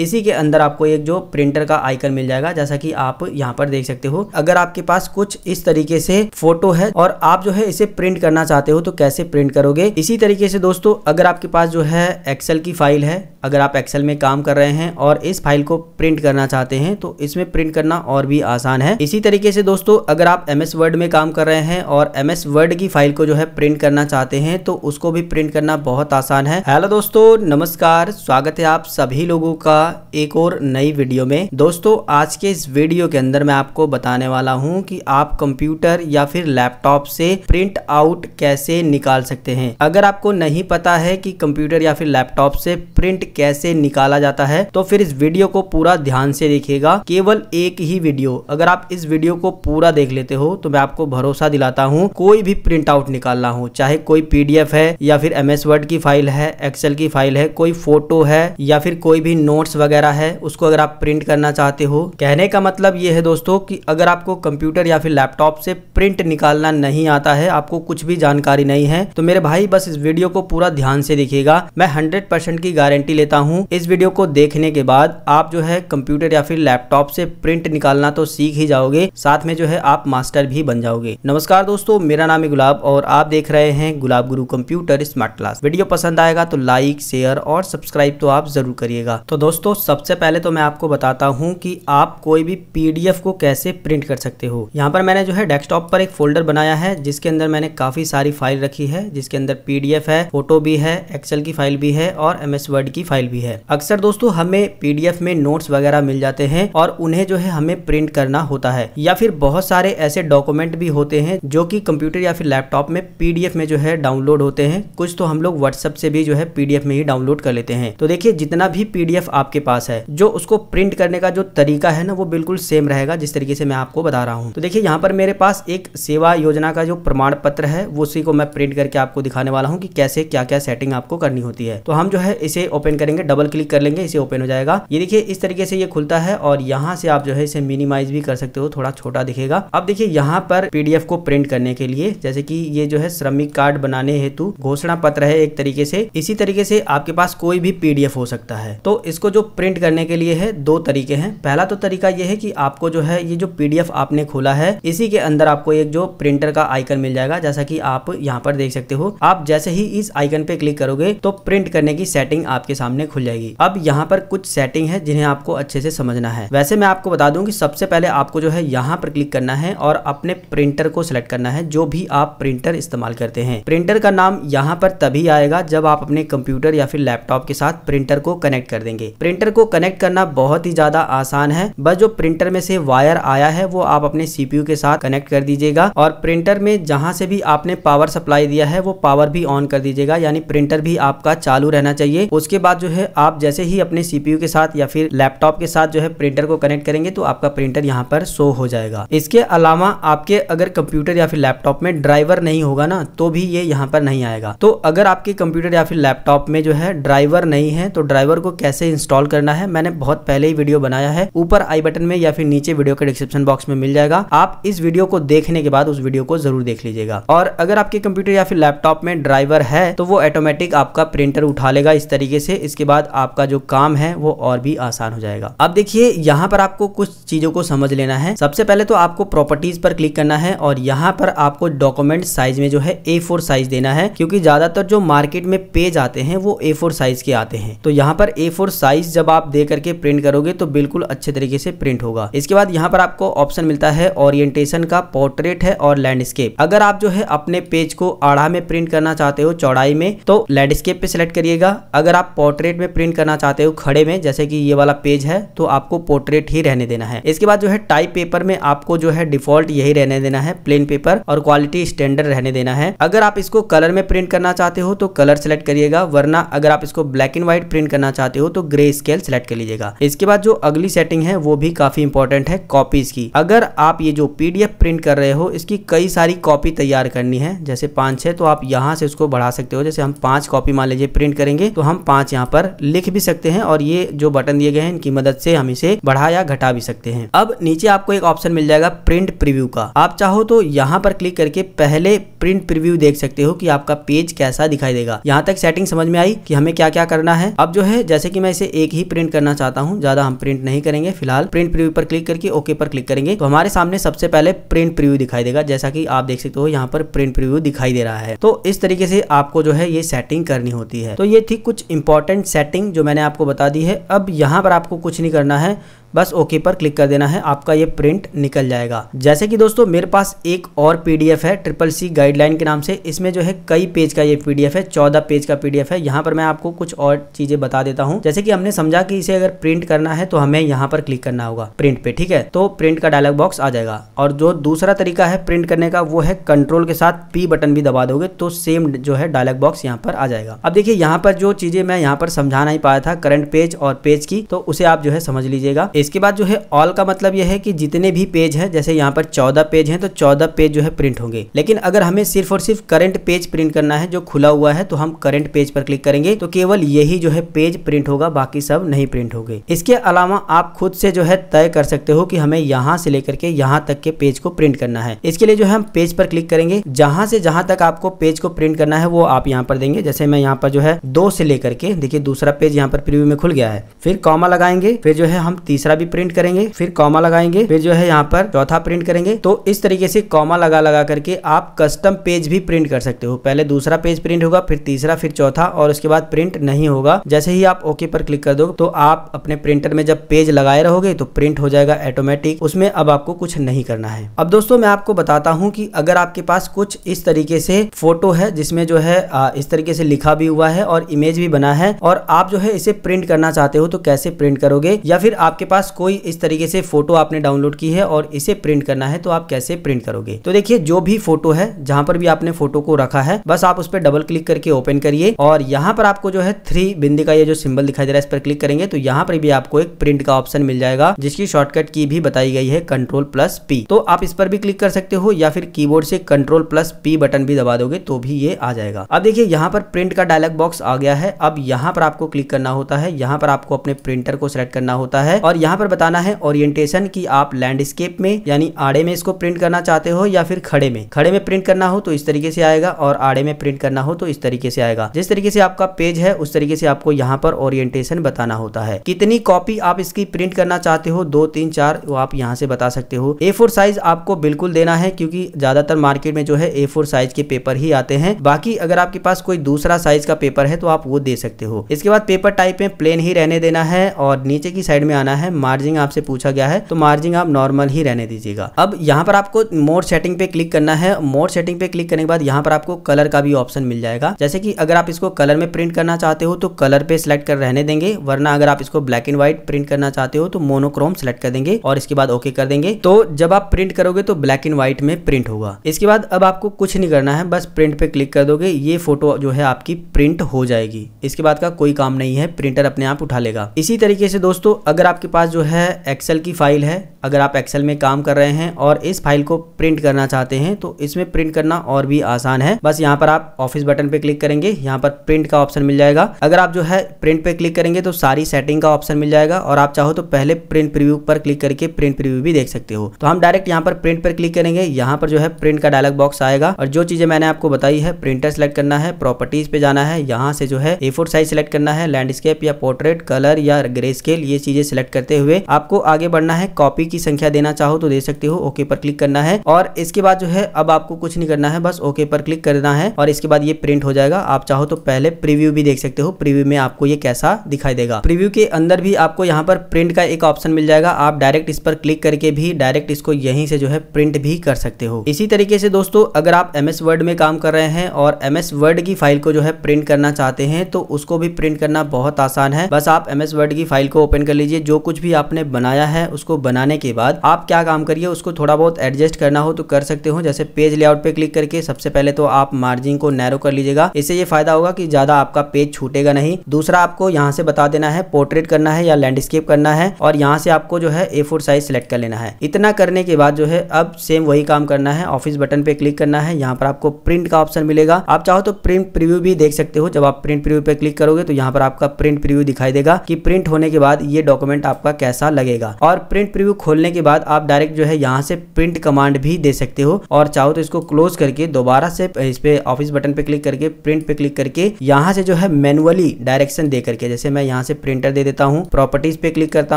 इसी के अंदर आपको एक जो प्रिंटर का आइकन मिल जाएगा जैसा कि आप यहाँ पर देख सकते हो अगर आपके पास कुछ इस तरीके से फोटो है और आप जो है इसे प्रिंट करना चाहते हो तो कैसे प्रिंट करोगे इसी तरीके से दोस्तों अगर आपके पास जो है एक्सेल की फाइल है अगर आप एक्सेल में काम कर रहे हैं और इस फाइल को प्रिंट करना चाहते हैं तो इसमें प्रिंट करना और भी आसान है इसी तरीके से दोस्तों अगर आप एम एस वर्ड में काम कर रहे हैं और एम एस वर्ड की फाइल को जो है प्रिंट करना चाहते हैं तो उसको भी प्रिंट करना बहुत आसान है हेलो दोस्तों नमस्कार स्वागत है आप सभी लोगों का एक और नई वीडियो में दोस्तों आज के इस वीडियो के अंदर मैं आपको बताने वाला हूं कि आप कंप्यूटर या फिर लैपटॉप से प्रिंट आउट कैसे निकाल सकते हैं अगर आपको नहीं पता है कि कंप्यूटर या फिर लैपटॉप से प्रिंट कैसे निकाला जाता है तो फिर इस वीडियो को पूरा ध्यान से देखेगा केवल एक ही वीडियो अगर आप इस वीडियो को पूरा देख लेते हो तो मैं आपको भरोसा दिलाता हूँ कोई भी प्रिंट आउट निकालना हो चाहे कोई पीडीएफ है या फिर एमएस वर्ड की फाइल है एक्सेल की फाइल है कोई फोटो है या फिर कोई भी नोट्स वगैरह है उसको अगर आप प्रिंट करना चाहते हो कहने का मतलब ये है दोस्तों कि अगर आपको कंप्यूटर या फिर लैपटॉप से प्रिंट निकालना नहीं आता है आपको कुछ भी जानकारी नहीं है तो मेरे भाई बस इस वीडियो को पूरा ध्यान से देखिएगा मैं हंड्रेड परसेंट की गारंटी लेता हूँ इस वीडियो को देखने के बाद आप जो है कंप्यूटर या फिर लैपटॉप से प्रिंट निकालना तो सीख ही जाओगे साथ में जो है आप मास्टर भी बन जाओगे नमस्कार दोस्तों मेरा नाम है गुलाब और आप देख रहे हैं गुलाब गुरु कंप्यूटर स्मार्ट क्लास वीडियो पसंद आएगा तो लाइक शेयर और सब्सक्राइब तो आप जरूर करिएगा तो दोस्तों दोस्तों सबसे पहले तो मैं आपको बताता हूँ कि आप कोई भी पीडीएफ को कैसे प्रिंट कर सकते हो यहाँ पर मैंने जो है डेस्कटॉप पर एक फोल्डर बनाया है जिसके अंदर मैंने काफ़ी सारी फाइल रखी है जिसके अंदर पीडीएफ है फोटो भी है एक्सेल की फाइल भी है और एम वर्ड की फाइल भी है अक्सर दोस्तों हमें पीडीएफ में नोट्स वगैरह मिल जाते हैं और उन्हें जो है हमें प्रिंट करना होता है या फिर बहुत सारे ऐसे डॉक्यूमेंट भी होते हैं जो की कंप्यूटर या फिर लैपटॉप में पीडीएफ में जो है डाउनलोड होते हैं कुछ तो हम लोग व्हाट्सअप से भी जो है पीडीएफ में ही डाउनलोड कर लेते हैं तो देखिये जितना भी पीडीएफ आप आपके पास है जो उसको प्रिंट करने का जो तरीका है ना वो बिल्कुल सेम रहेगा जिस तरीके से मैं आपको बता रहा हूँ तो देखिए यहाँ पर मेरे पास एक सेवा योजना का जो प्रमाण पत्र है वो उसी को मैं प्रिंट करके आपको दिखाने वाला हूँ कि कैसे क्या क्या सेटिंग आपको करनी होती है तो हम जो है इसे ओपन करेंगे डबल क्लिक कर लेंगे इसे ओपन हो जाएगा ये देखिए इस तरीके से ये खुलता है और यहाँ से आप जो है इसे मिनिमाइज भी कर सकते हो थोड़ा छोटा दिखेगा अब देखिए यहाँ पर पीडीएफ को प्रिंट करने के लिए जैसे कि ये जो है श्रमिक कार्ड बनाने हेतु घोषणा पत्र है एक तरीके से इसी तरीके से आपके पास कोई भी पीडीएफ हो सकता है तो इसको जो जो प्रिंट करने के लिए है दो तरीके हैं पहला तो तरीका यह है कि आपको जो है ये जो पीडीएफ आपने खोला है इसी के अंदर आपको एक जो प्रिंटर का आइकन मिल जाएगा जैसा कि आप यहाँ पर देख सकते हो आप जैसे ही इस आइकन पे क्लिक करोगे तो प्रिंट करने की सेटिंग आपके सामने खुल जाएगी अब यहाँ पर कुछ सेटिंग है जिन्हें आपको अच्छे से समझना है वैसे मैं आपको बता दूं कि सबसे पहले आपको जो है यहाँ पर क्लिक करना है और अपने प्रिंटर को सिलेक्ट करना है जो भी आप प्रिंटर इस्तेमाल करते हैं प्रिंटर का नाम यहाँ पर तभी आएगा जब आप अपने कंप्यूटर या फिर लैपटॉप के साथ प्रिंटर को कनेक्ट कर देंगे प्रिंटर को कनेक्ट करना बहुत ही ज़्यादा आसान है बस जो प्रिंटर में से वायर आया है वो आप अपने सीपीयू के साथ कनेक्ट कर दीजिएगा और प्रिंटर में जहाँ से भी आपने पावर सप्लाई दिया है वो पावर भी ऑन कर दीजिएगा यानी प्रिंटर भी आपका चालू रहना चाहिए उसके बाद जो है आप जैसे ही अपने सीपीयू के साथ या फिर लैपटॉप के साथ जो है प्रिंटर को कनेक्ट करेंगे तो आपका प्रिंटर यहाँ पर शो हो जाएगा इसके अलावा आपके अगर कंप्यूटर या फिर लैपटॉप में ड्राइवर नहीं होगा ना तो भी ये यहाँ पर नहीं आएगा तो अगर आपके कंप्यूटर या फिर लैपटॉप में जो है ड्राइवर नहीं है तो ड्राइवर को कैसे इंस्टॉल इंस्टॉल करना है मैंने बहुत पहले ही वीडियो बनाया है ऊपर आई बटन में या फिर नीचे वीडियो के डिस्क्रिप्शन बॉक्स में मिल जाएगा आप इस वीडियो को देखने के बाद उस वीडियो को जरूर देख लीजिएगा और अगर आपके कंप्यूटर या फिर लैपटॉप में ड्राइवर है तो वो ऑटोमेटिक आपका प्रिंटर उठा लेगा इस तरीके से इसके बाद आपका जो काम है वो और भी आसान हो जाएगा अब देखिए यहाँ पर आपको कुछ चीजों को समझ लेना है सबसे पहले तो आपको प्रॉपर्टीज पर क्लिक करना है और यहाँ पर आपको डॉक्यूमेंट साइज में जो है ए साइज देना है क्योंकि ज्यादातर जो मार्केट में पेज आते हैं वो ए साइज के आते हैं तो यहाँ पर ए साइज जब आप दे करके प्रिंट करोगे तो बिल्कुल अच्छे तरीके से प्रिंट होगा इसके बाद यहाँ पर आपको ऑप्शन मिलता है ओरिएंटेशन का पोर्ट्रेट है और लैंडस्केप अगर आप जो है अपने पेज को आढ़ा में प्रिंट करना चाहते हो चौड़ाई में तो लैंडस्केप पे सिलेक्ट करिएगा अगर आप पोर्ट्रेट में प्रिंट करना चाहते हो खड़े में जैसे कि ये वाला पेज है तो आपको पोर्ट्रेट ही रहने देना है इसके बाद जो है टाइप पेपर में आपको जो है डिफॉल्ट यही रहने देना है प्लेन पेपर और क्वालिटी स्टैंडर्ड रहने देना है अगर आप इसको कलर में प्रिंट करना चाहते हो तो कलर सेलेक्ट करिएगा वरना अगर आप इसको ब्लैक एंड व्हाइट प्रिंट करना चाहते हो तो ग्रे स्केल सेलेक्ट कर लीजिएगा इसके बाद जो अगली सेटिंग है वो भी काफी इंपॉर्टेंट है कॉपीज की अगर आप ये जो पीडीएफ प्रिंट कर रहे हो इसकी कई सारी कॉपी तैयार करनी है जैसे पांच छह तो आप यहाँ से उसको बढ़ा सकते हो जैसे हम पांच कॉपी मान लीजिए प्रिंट करेंगे तो हम पांच यहाँ पर लिख भी सकते हैं और ये जो बटन दिए गए हैं इनकी मदद से हम इसे बढ़ा या घटा भी सकते हैं अब नीचे आपको एक ऑप्शन मिल जाएगा प्रिंट प्रिव्यू का आप चाहो तो यहाँ पर क्लिक करके पहले प्रिंट प्रिव्यू देख सकते हो कि आपका पेज कैसा दिखाई देगा यहाँ तक सेटिंग समझ में आई कि हमें क्या क्या करना है अब जो है जैसे कि मैं इसे एक एक ही प्रिंट करना चाहता हूँ ज़्यादा हम प्रिंट नहीं करेंगे फिलहाल प्रिंट प्रिव्यू पर क्लिक करके ओके पर क्लिक करेंगे तो हमारे सामने सबसे पहले प्रिंट प्रिव्यू दिखाई देगा जैसा कि आप देख सकते हो यहाँ पर प्रिंट प्रिव्यू दिखाई दे रहा है तो इस तरीके से आपको जो है ये सेटिंग करनी होती है तो ये थी कुछ इंपॉर्टेंट सेटिंग जो मैंने आपको बता दी है अब यहाँ पर आपको कुछ नहीं करना है बस ओके पर क्लिक कर देना है आपका ये प्रिंट निकल जाएगा जैसे कि दोस्तों मेरे पास एक और पीडीएफ है ट्रिपल सी गाइडलाइन के नाम से इसमें जो है कई पेज का ये पीडीएफ है चौदह पेज का पीडीएफ है यहाँ पर मैं आपको कुछ और चीजें बता देता हूँ जैसे कि हमने समझा कि इसे अगर प्रिंट करना है तो हमें यहाँ पर क्लिक करना होगा प्रिंट पे ठीक है तो प्रिंट का डायलॉग बॉक्स आ जाएगा और जो दूसरा तरीका है प्रिंट करने का वो है कंट्रोल के साथ पी बटन भी दबा दोगे तो सेम जो है डायलॉग बॉक्स यहाँ पर आ जाएगा अब देखिये यहाँ पर जो चीजें मैं यहाँ पर समझा नहीं पाया था करंट पेज और पेज की तो उसे आप जो है समझ लीजिएगा इसके बाद जो है ऑल का मतलब यह है कि जितने भी पेज हैं जैसे यहाँ पर चौदह पेज हैं तो चौदह पेज जो है प्रिंट होंगे लेकिन अगर हमें सिर्फ और सिर्फ करंट पेज प्रिंट करना है जो खुला हुआ है तो हम करंट पेज पर क्लिक करेंगे तो केवल यही जो है पेज प्रिंट होगा बाकी सब नहीं प्रिंट होंगे इसके अलावा आप खुद से जो है तय कर सकते हो कि हमें यहाँ से लेकर के यहाँ तक के पेज को प्रिंट करना है इसके लिए जो है हम पेज पर क्लिक करेंगे जहां से जहां तक आपको पेज को प्रिंट करना है वो आप यहाँ पर देंगे जैसे मैं यहाँ पर जो है दो से लेकर के देखिए दूसरा पेज यहाँ पर प्रिव्यू में खुल गया है फिर कॉमा लगाएंगे फिर जो है हम तीसरा तीसरा भी प्रिंट करेंगे फिर कॉमा लगाएंगे फिर जो है यहाँ पर चौथा प्रिंट करेंगे तो इस तरीके से कॉमा लगा लगा करके आप कस्टम पेज भी प्रिंट कर सकते हो पहले दूसरा पेज प्रिंट होगा फिर तीसरा फिर चौथा और उसके बाद प्रिंट नहीं होगा जैसे ही आप ओके पर क्लिक कर दो तो आप अपने प्रिंटर में जब पेज लगाए रहोगे तो प्रिंट हो जाएगा ऑटोमेटिक उसमें अब आपको कुछ नहीं करना है अब दोस्तों मैं आपको बताता हूँ कि अगर आपके पास कुछ इस तरीके से फोटो है जिसमें जो है इस तरीके से लिखा भी हुआ है और इमेज भी बना है और आप जो है इसे प्रिंट करना चाहते हो तो कैसे प्रिंट करोगे या फिर आपके पास पास कोई इस तरीके से फोटो आपने डाउनलोड की है और इसे प्रिंट करना है तो आप कैसे प्रिंट करोगे तो देखिए जो भी फोटो है जहां पर भी आपने फोटो को रखा है बस आप उस पर डबल क्लिक करके ओपन करिए और यहाँ पर आपको जो है थ्री बिंदी का ये जो सिंबल दिखाई दे रहा है इस पर क्लिक करेंगे तो यहाँ पर भी आपको एक प्रिंट का ऑप्शन मिल जाएगा जिसकी शॉर्टकट की भी बताई गई है कंट्रोल प्लस पी तो आप इस पर भी क्लिक कर सकते हो या फिर कीबोर्ड से कंट्रोल प्लस पी बटन भी दबा दोगे तो भी ये आ जाएगा अब देखिए यहाँ पर प्रिंट का डायलॉग बॉक्स आ गया है अब यहाँ पर आपको क्लिक करना होता है यहाँ पर आपको अपने प्रिंटर को सिलेक्ट करना होता है और यहाँ यहाँ पर बताना है ओरिएंटेशन की आप लैंडस्केप में यानी आड़े में इसको प्रिंट करना चाहते हो या फिर खड़े में खड़े में प्रिंट करना हो तो इस तरीके से आएगा और आड़े में प्रिंट करना हो तो इस तरीके से आएगा जिस तरीके से आपका पेज है उस तरीके से आपको यहाँ पर ओरिएंटेशन बताना होता है कितनी कॉपी आप इसकी प्रिंट करना चाहते हो दो तीन चार वो आप यहाँ से बता सकते हो ए साइज आपको बिल्कुल देना है क्योंकि ज्यादातर मार्केट में जो है ए साइज के पेपर ही आते हैं बाकी अगर आपके पास कोई दूसरा साइज का पेपर है तो आप वो दे सकते हो इसके बाद पेपर टाइप में प्लेन ही रहने देना है और नीचे की साइड में आना है मार्जिन आपसे पूछा गया है तो मार्जिन आप नॉर्मल ही रहने दीजिएगा अब यहाँ पर आपको मोर सेटिंग पे क्लिक करना है मोर सेटिंग पे क्लिक करने के बाद यहाँ पर आपको कलर का भी ऑप्शन मिल जाएगा जैसे कि अगर आप इसको कलर में प्रिंट करना चाहते हो तो कलर पे सिलेक्ट कर रहने देंगे वरना अगर आप इसको ब्लैक एंड व्हाइट प्रिंट करना चाहते हो तो मोनोक्रोम सिलेक्ट कर देंगे और इसके बाद ओके कर देंगे तो जब आप प्रिंट करोगे तो ब्लैक एंड व्हाइट में प्रिंट होगा इसके बाद अब आपको कुछ नहीं करना है बस प्रिंट पे क्लिक कर दोगे ये फोटो जो है आपकी प्रिंट हो जाएगी इसके बाद का कोई काम नहीं है प्रिंटर अपने आप उठा लेगा इसी तरीके से दोस्तों अगर आपके पास जो है एक्सेल की फ़ाइल है अगर आप एक्सेल में काम कर रहे हैं और इस फाइल को प्रिंट करना चाहते हैं तो इसमें प्रिंट करना और भी आसान है बस यहाँ पर आप ऑफिस बटन पे क्लिक करेंगे यहाँ पर प्रिंट का ऑप्शन मिल जाएगा अगर आप जो है प्रिंट पे क्लिक करेंगे तो सारी सेटिंग का ऑप्शन मिल जाएगा और आप चाहो तो पहले प्रिंट प्रिव्यू पर क्लिक करके प्रिंट प्रिव्यू भी देख सकते हो तो हम डायरेक्ट यहाँ पर प्रिंट पर क्लिक करेंगे यहाँ पर जो है प्रिंट का डायलॉग बॉक्स आएगा और जो चीजें मैंने आपको बताई है प्रिंटर सेलेक्ट करना है प्रॉपर्टीज पे जाना है यहाँ से जो है ए साइज सेलेक्ट करना है लैंडस्केप या पोर्ट्रेट कलर या ग्रे स्केल ये चीजें सिलेक्ट करते हुए आपको आगे बढ़ना है कॉपी की संख्या देना चाहो तो दे सकते हो ओके पर क्लिक करना है और इसके बाद जो है अब आपको कुछ नहीं करना है बस ओके पर क्लिक करना है और इसके बाद ये प्रिंट हो जाएगा आप चाहो तो पहले प्रीव्यू भी देख सकते हो प्रीव्यू में आपको ये कैसा दिखाई देगा प्रीव्यू के अंदर भी आपको यहाँ पर प्रिंट का एक ऑप्शन मिल जाएगा आप डायरेक्ट इस पर क्लिक करके भी डायरेक्ट इसको यहीं से जो है प्रिंट भी कर सकते हो इसी तरीके से दोस्तों अगर आप एम वर्ड में काम कर रहे हैं और एम वर्ड की फाइल को जो है प्रिंट करना चाहते हैं तो उसको भी प्रिंट करना बहुत आसान है बस आप एम वर्ड की फाइल को ओपन कर लीजिए जो कुछ भी आपने बनाया है उसको बनाने के बाद आप क्या काम करिए उसको थोड़ा बहुत एडजस्ट करना हो तो कर सकते हो जैसे पेज लेआउट पे क्लिक करके सबसे पहले तो आप मार्जिन को नैरो कर लीजिएगा इससे ये फायदा होगा कि ज्यादा आपका पेज छूटेगा नहीं दूसरा आपको यहाँ से बता देना है पोर्ट्रेट करना है या लैंडस्केप करना है और यहाँ से आपको जो है ए साइज सेलेक्ट कर लेना है इतना करने के बाद जो है अब सेम वही काम करना है ऑफिस बटन पे क्लिक करना है यहाँ पर आपको प्रिंट का ऑप्शन मिलेगा आप चाहो तो प्रिंट प्रिव्यू भी देख सकते हो जब आप प्रिंट प्रिव्यू पे क्लिक करोगे तो यहाँ पर आपका प्रिंट प्रिव्यू दिखाई देगा कि प्रिंट होने के बाद ये डॉक्यूमेंट आपका कैसा लगेगा और प्रिंट प्रिव्यू खोलने के बाद आप डायरेक्ट जो है यहाँ से प्रिंट कमांड भी दे सकते हो और चाहो तो इसको क्लोज करके दोबारा से इस पे ऑफिस बटन पे क्लिक करके प्रिंट पे क्लिक करके यहाँ से जो है मैनुअली डायरेक्शन दे करके जैसे मैं यहाँ से प्रिंटर दे देता हूँ प्रॉपर्टीज पे क्लिक करता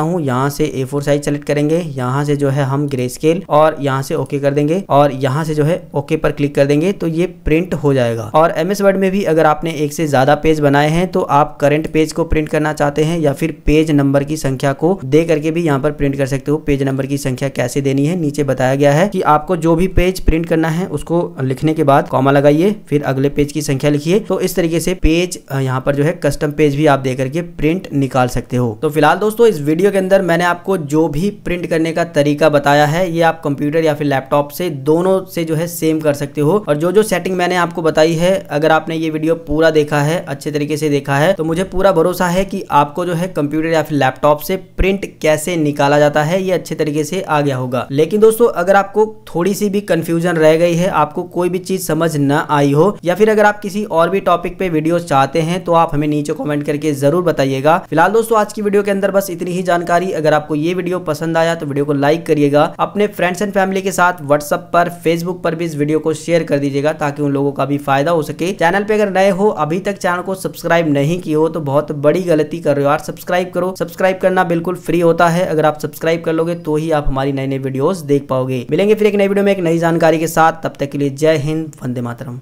हूँ यहाँ से ए साइज सेलेक्ट करेंगे यहाँ से जो है हम ग्रे स्केल और यहाँ से ओके कर देंगे और यहाँ से जो है ओके पर क्लिक कर देंगे तो ये प्रिंट हो जाएगा और एम एस वर्ड में भी अगर आपने एक से ज्यादा पेज बनाए हैं तो आप करंट पेज को प्रिंट करना चाहते हैं या फिर पेज नंबर की संख्या को दे करके भी यहाँ पर प्रिंट कर सकते हो पेज नंबर की संख्या कैसे देनी है नीचे बताया गया है कि आपको जो भी पेज प्रिंट करना है उसको लिखने के बाद कॉमा लगाइए फिर अगले पेज की संख्या लिखिए तो इस तरीके से पेज यहाँ पर जो है कस्टम पेज भी आप दे करके प्रिंट निकाल सकते हो तो फिलहाल दोस्तों इस वीडियो के अंदर मैंने आपको जो भी प्रिंट करने का तरीका बताया है ये आप कंप्यूटर या फिर लैपटॉप से दोनों से जो है सेम कर सकते हो और जो जो सेटिंग मैंने आपको बताई है अगर आपने ये वीडियो पूरा देखा है अच्छे तरीके से देखा है तो मुझे पूरा भरोसा है कि आपको जो है कंप्यूटर या फिर लैपटॉप से प्रिंट कैसे निकाला जाता है ये अच्छे अच्छे तरीके से आ गया होगा लेकिन दोस्तों अगर आपको थोड़ी सी भी कंफ्यूजन रह गई है आपको कोई भी चीज समझ न आई हो या फिर अगर आप किसी और भी टॉपिक पे वीडियो चाहते हैं तो आप हमें नीचे कॉमेंट करके जरूर बताइएगा फिलहाल दोस्तों आज की वीडियो के अंदर बस इतनी ही जानकारी अगर आपको ये वीडियो पसंद आया तो वीडियो को लाइक करिएगा अपने फ्रेंड्स एंड फैमिली के साथ व्हाट्सअप पर फेसबुक पर भी इस वीडियो को शेयर कर दीजिएगा ताकि उन लोगों का भी फायदा हो सके चैनल पे अगर नए हो अभी तक चैनल को सब्सक्राइब नहीं किया हो तो बहुत बड़ी गलती कर रहे हो यार सब्सक्राइब करो सब्सक्राइब करना बिल्कुल फ्री होता है अगर आप सब्सक्राइब कर लोगे तो ही आप हमारी नई नई वीडियोस देख पाओगे मिलेंगे फिर एक नई वीडियो में एक नई जानकारी के साथ तब तक के लिए जय हिंद वंदे मातरम